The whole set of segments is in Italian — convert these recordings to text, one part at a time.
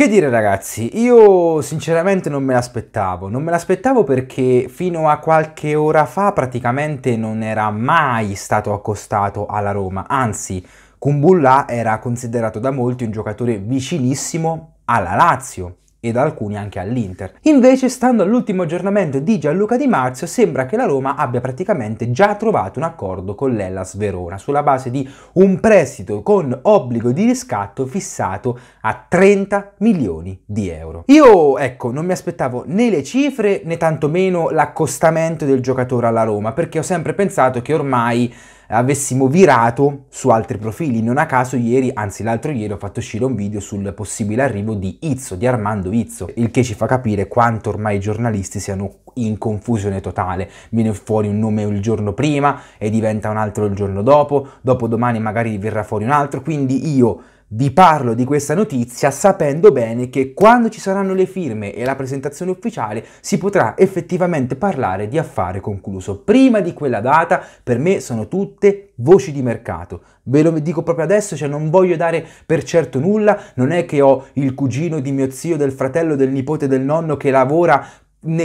Che dire ragazzi, io sinceramente non me l'aspettavo, non me l'aspettavo perché fino a qualche ora fa praticamente non era mai stato accostato alla Roma, anzi Kumbulla era considerato da molti un giocatore vicinissimo alla Lazio e da alcuni anche all'Inter. Invece, stando all'ultimo aggiornamento di Gianluca Di Marzio, sembra che la Roma abbia praticamente già trovato un accordo con l'Ellas Verona sulla base di un prestito con obbligo di riscatto fissato a 30 milioni di euro. Io, ecco, non mi aspettavo né le cifre né tantomeno l'accostamento del giocatore alla Roma, perché ho sempre pensato che ormai avessimo virato su altri profili. Non a caso ieri, anzi l'altro ieri, ho fatto uscire un video sul possibile arrivo di Izzo, di Armando Izzo, il che ci fa capire quanto ormai i giornalisti siano in confusione totale. Viene fuori un nome il giorno prima e diventa un altro il giorno dopo, dopo domani magari verrà fuori un altro, quindi io vi parlo di questa notizia sapendo bene che quando ci saranno le firme e la presentazione ufficiale si potrà effettivamente parlare di affare concluso. Prima di quella data per me sono tutte voci di mercato. Ve lo dico proprio adesso, cioè non voglio dare per certo nulla, non è che ho il cugino di mio zio, del fratello, del nipote, del nonno che lavora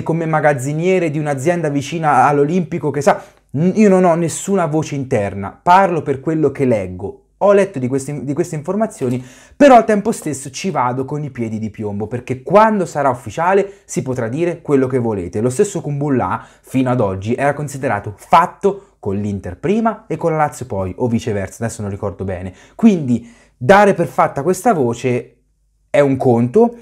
come magazziniere di un'azienda vicina all'Olimpico che sa... Io non ho nessuna voce interna, parlo per quello che leggo, ho letto di, questi, di, queste informazioni, però al tempo stesso ci vado con i piedi di piombo, perché quando sarà ufficiale si potrà dire quello che volete. Lo stesso Kumbulla, fino ad oggi, era considerato fatto con l'Inter prima e con la Lazio poi, o viceversa, adesso non ricordo bene. Quindi dare per fatta questa voce è un conto,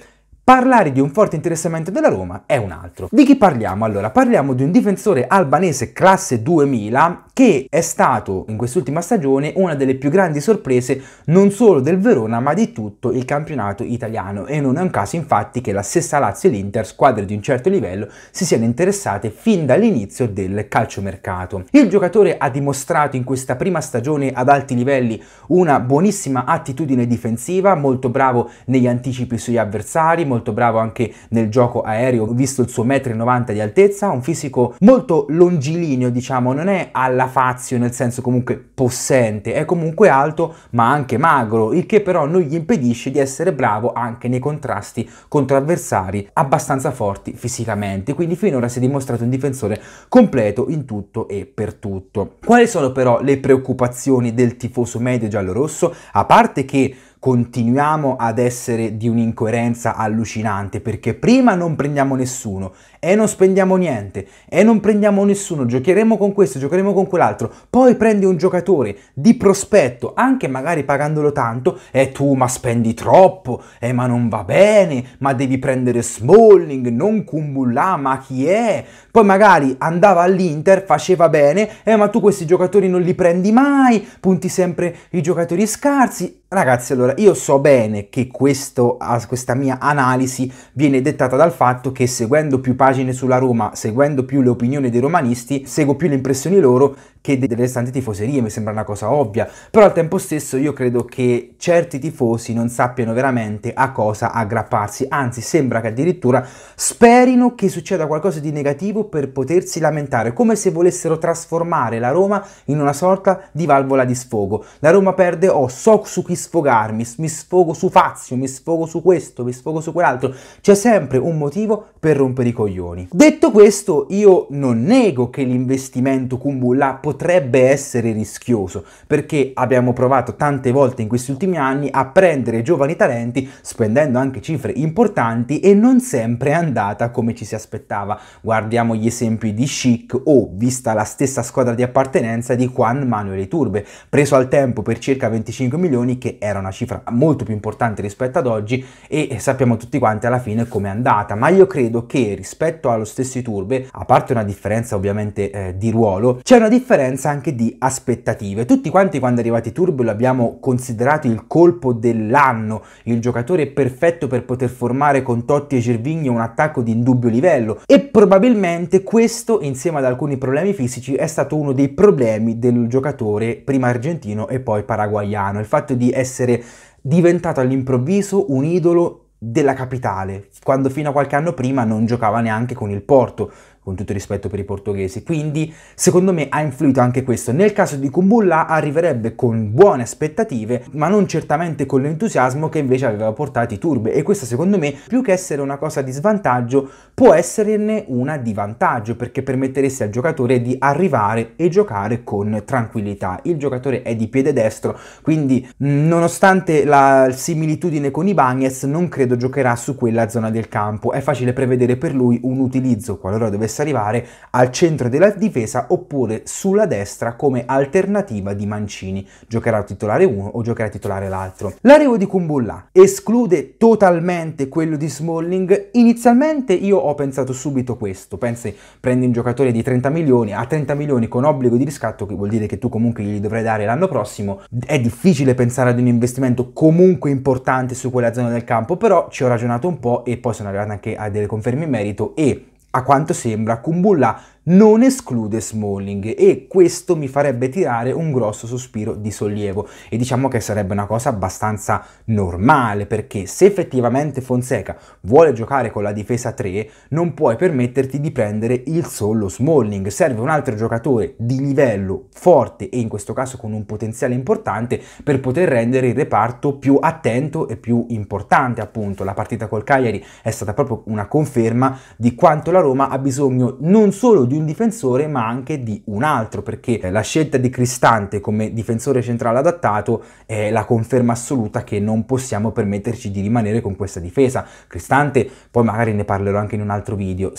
Parlare di un forte interessamento della Roma è un altro. Di chi parliamo allora? Parliamo di un difensore albanese classe 2000 che è stato in quest'ultima stagione una delle più grandi sorprese non solo del Verona ma di tutto il campionato italiano e non è un caso infatti che la stessa Lazio e l'Inter, squadre di un certo livello, si siano interessate fin dall'inizio del calciomercato. Il giocatore ha dimostrato in questa prima stagione ad alti livelli una buonissima attitudine difensiva, molto bravo negli anticipi sugli avversari, molto bravo anche nel gioco aereo, visto il suo 1,90 m di altezza, un fisico molto longilineo diciamo, non è alla la Fazio nel senso comunque possente, è comunque alto ma anche magro, il che però non gli impedisce di essere bravo anche nei contrasti contro avversari abbastanza forti fisicamente, quindi finora si è dimostrato un difensore completo in tutto e per tutto. Quali sono però le preoccupazioni del tifoso medio giallorosso? A parte che continuiamo ad essere di un'incoerenza allucinante perché prima non prendiamo nessuno e non spendiamo niente e non prendiamo nessuno, giocheremo con questo, giocheremo con quell'altro, poi prendi un giocatore di prospetto, anche magari pagandolo tanto, e tu ma spendi troppo, e eh, ma non va bene, ma devi prendere Smalling, non Kumbulla, ma chi è? Poi magari andava all'Inter, faceva bene, e eh, ma tu questi giocatori non li prendi mai, punti sempre i giocatori scarsi Ragazzi, allora io so bene che questo, questa mia analisi viene dettata dal fatto che seguendo più pagine sulla Roma, seguendo più le opinioni dei romanisti, seguo più le impressioni loro che delle restanti tifoserie, mi sembra una cosa ovvia, però al tempo stesso io credo che certi tifosi non sappiano veramente a cosa aggrapparsi, anzi sembra che addirittura sperino che succeda qualcosa di negativo per potersi lamentare, come se volessero trasformare la Roma in una sorta di valvola di sfogo. La Roma perde, o oh, so su chi sfogarmi, mi sfogo su Fazio, mi sfogo su questo, mi sfogo su quell'altro, c'è sempre un motivo per rompere i coglioni. Detto questo, io non nego che l'investimento Kumbulla potrebbe essere rischioso, perché abbiamo provato tante volte in questi ultimi anni a prendere giovani talenti spendendo anche cifre importanti e non sempre è andata come ci si aspettava. Guardiamo gli esempi di Chic o, vista la stessa squadra di appartenenza, di Juan Manuel Iturbe, preso al tempo per circa 25 milioni che era una cifra molto più importante rispetto ad oggi e sappiamo tutti quanti alla fine com'è andata, ma io credo che rispetto allo stesso turbe a parte una differenza ovviamente eh, di ruolo, c'è una differenza anche di aspettative. Tutti quanti quando è arrivato Iturbe lo abbiamo considerato il colpo dell'anno, il giocatore perfetto per poter formare con Totti e Gervigno un attacco di indubbio livello e probabilmente questo insieme ad alcuni problemi fisici è stato uno dei problemi del giocatore prima argentino e poi paraguayano, il fatto di essere diventato all'improvviso un idolo della capitale, quando fino a qualche anno prima non giocava neanche con il Porto con tutto il rispetto per i portoghesi. Quindi, secondo me, ha influito anche questo. Nel caso di Kumbulla arriverebbe con buone aspettative, ma non certamente con l'entusiasmo che invece aveva portato i Turbe. E questa, secondo me, più che essere una cosa di svantaggio, può esserne una di vantaggio, perché permetteresti al giocatore di arrivare e giocare con tranquillità. Il giocatore è di piede destro, quindi nonostante la similitudine con i Bagnets, non credo giocherà su quella zona del campo. È facile prevedere per lui un utilizzo, qualora dovesse potesse arrivare al centro della difesa oppure sulla destra come alternativa di Mancini, giocherà titolare uno o giocherà titolare l'altro. L'arrivo di Kumbulla esclude totalmente quello di Smalling? Inizialmente io ho pensato subito questo, pensi prendi un giocatore di 30 milioni, a 30 milioni con obbligo di riscatto, che vuol dire che tu comunque gli dovrai dare l'anno prossimo, è difficile pensare ad un investimento comunque importante su quella zona del campo, però ci ho ragionato un po' e poi sono arrivato anche a delle conferme in merito e a quanto sembra Kumbulla non esclude Smalling e questo mi farebbe tirare un grosso sospiro di sollievo e diciamo che sarebbe una cosa abbastanza normale perché se effettivamente Fonseca vuole giocare con la difesa 3 non puoi permetterti di prendere il solo Smalling, serve un altro giocatore di livello forte e in questo caso con un potenziale importante per poter rendere il reparto più attento e più importante appunto la partita col Cagliari è stata proprio una conferma di quanto la Roma ha bisogno non solo di di un difensore ma anche di un altro perché eh, la scelta di Cristante come difensore centrale adattato è la conferma assoluta che non possiamo permetterci di rimanere con questa difesa. Cristante, poi magari ne parlerò anche in un altro video,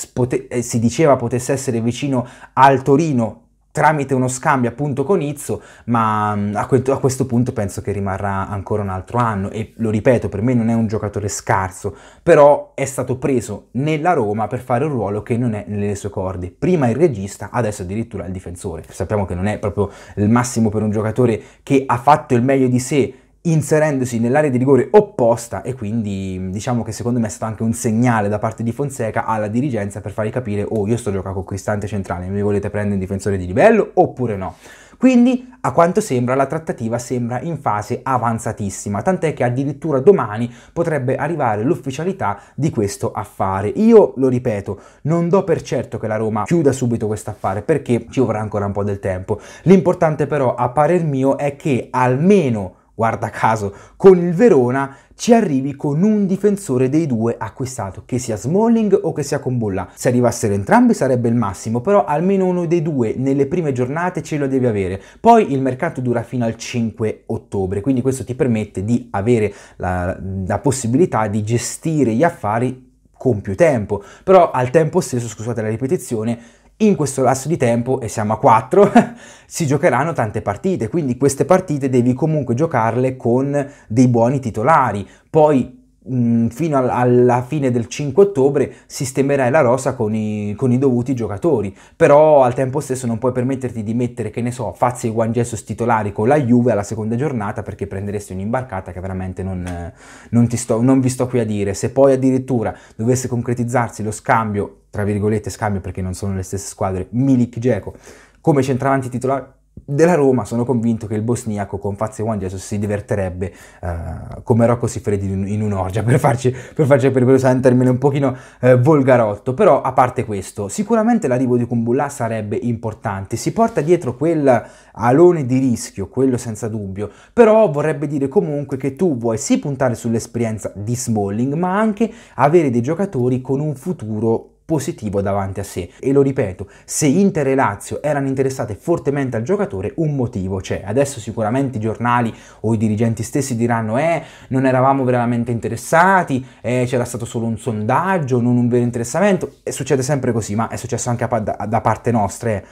eh, si diceva potesse essere vicino al Torino tramite uno scambio appunto con Izzo, ma mm, a, que- a, questo punto penso che rimarrà ancora un altro anno e lo ripeto, per me non è un giocatore scarso, però è stato preso nella Roma per fare un ruolo che non è nelle sue corde, prima il regista, adesso addirittura il difensore. Sappiamo che non è proprio il massimo per un giocatore che ha fatto il meglio di sé inserendosi nell'area di rigore opposta e quindi mm, diciamo che secondo me è stato anche un segnale da parte di Fonseca alla dirigenza per fargli capire oh io sto giocando con Cristante centrale, mi volete prendere un difensore di livello oppure no? Quindi, a quanto sembra, la trattativa sembra in fase avanzatissima, tant'è che addirittura domani potrebbe arrivare l'ufficialità di questo affare. Io lo ripeto, non do per certo che la Roma chiuda subito questo affare perché ci vorrà ancora un po' del tempo. L'importante però, a parer mio, è che almeno guarda caso con il Verona, ci arrivi con un difensore dei due acquistato, che sia Smalling o che sia Combolla. Se arrivassero entrambi sarebbe il massimo, però almeno uno dei due nelle prime giornate ce lo devi avere. Poi il mercato dura fino al 5 ottobre, quindi questo ti permette di avere la, la possibilità di gestire gli affari con più tempo. Però al tempo stesso, scusate la ripetizione, in questo lasso di tempo, e siamo a 4, si giocheranno tante partite, quindi queste partite devi comunque giocarle con dei buoni titolari. Poi Mm, fino alla fine del 5 ottobre sistemerai la rosa con i, con i, dovuti giocatori però al tempo stesso non puoi permetterti di mettere che ne so Fazio e Juan Jesus titolari con la Juve alla seconda giornata perché prenderesti un'imbarcata che veramente non, non, sto, non vi sto qui a dire se poi addirittura dovesse concretizzarsi lo scambio tra virgolette scambio perché non sono le stesse squadre Milik Geco come centravanti titolari della Roma sono convinto che il bosniaco con Fazio Juan Jesus si diverterebbe uh, come Rocco Siffredi in, in un'orgia per farci, per farci per quello un termine un pochino uh, volgarotto però a parte questo sicuramente l'arrivo di Kumbulla sarebbe importante si porta dietro quel alone di rischio quello senza dubbio però vorrebbe dire comunque che tu vuoi sì puntare sull'esperienza di Smalling ma anche avere dei giocatori con un futuro positivo davanti a sé. E lo ripeto, se Inter e Lazio erano interessate fortemente al giocatore, un motivo c'è. Adesso sicuramente i giornali o i dirigenti stessi diranno eh, non eravamo veramente interessati, eh, c'era stato solo un sondaggio, non un vero interessamento. E succede sempre così, ma è successo anche da, da parte nostra. Eh.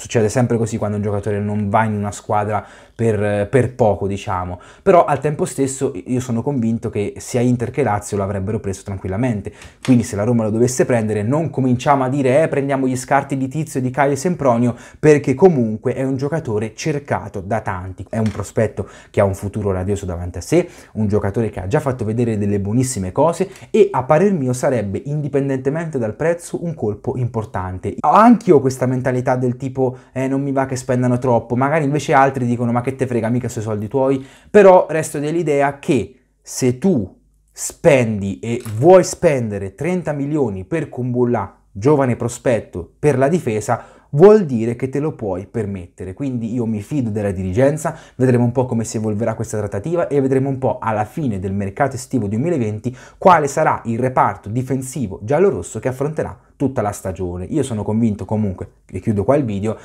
Succede sempre così quando un giocatore non va in una squadra per, per, poco, diciamo. Però al tempo stesso io sono convinto che sia Inter che Lazio l'avrebbero preso tranquillamente. Quindi se la Roma lo dovesse prendere non cominciamo a dire eh, prendiamo gli scarti di Tizio, di Caio e Sempronio, perché comunque è un giocatore cercato da tanti. È un prospetto che ha un futuro radioso davanti a sé, un giocatore che ha già fatto vedere delle buonissime cose e a parer mio sarebbe, indipendentemente dal prezzo, un colpo importante. Anch'io ho questa mentalità del tipo eh, non mi va che spendano troppo, magari invece altri dicono ma che te frega mica sui soldi tuoi, però resto dell'idea che se tu spendi e vuoi spendere 30 milioni per Kumbulla, giovane prospetto, per la difesa, vuol dire che te lo puoi permettere. Quindi io mi fido della dirigenza, vedremo un po' come si evolverà questa trattativa e vedremo un po' alla fine del mercato estivo 2020 quale sarà il reparto difensivo giallo-rosso che affronterà tutta la stagione. Io sono convinto comunque, e chiudo qua il video,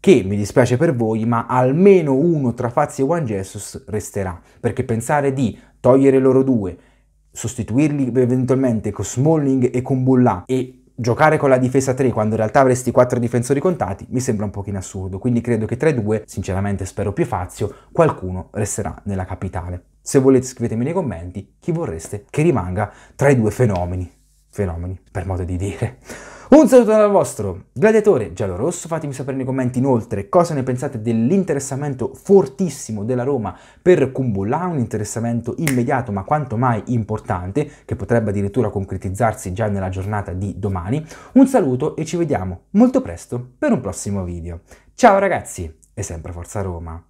che mi dispiace per voi, ma almeno uno tra Fazio e Juan Jesus resterà, perché pensare di togliere loro due, sostituirli eventualmente con Smalling e con Bullà e giocare con la difesa 3 quando in realtà avresti 4 difensori contati mi sembra un pochino assurdo, quindi credo che tra i due, sinceramente spero più Fazio, qualcuno resterà nella capitale. Se volete scrivetemi nei commenti chi vorreste che rimanga tra i due fenomeni. Fenomeni, per modo di dire. Un saluto dal vostro gladiatore giallo-rosso, fatemi sapere nei commenti inoltre cosa ne pensate dell'interessamento fortissimo della Roma per Kumbulla, un interessamento immediato ma quanto mai importante che potrebbe addirittura concretizzarsi già nella giornata di domani. Un saluto e ci vediamo molto presto per un prossimo video. Ciao ragazzi e sempre Forza Roma!